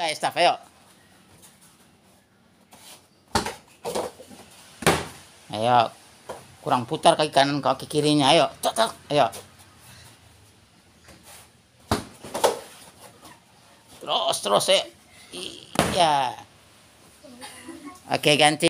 Oke, staff, ayo. Ayo. Kurang putar kaki kanan kaki kirinya, ayo. Cok, cok. Ayo. Terus, terus, ayo. Eh. Iya. Oke, ganti.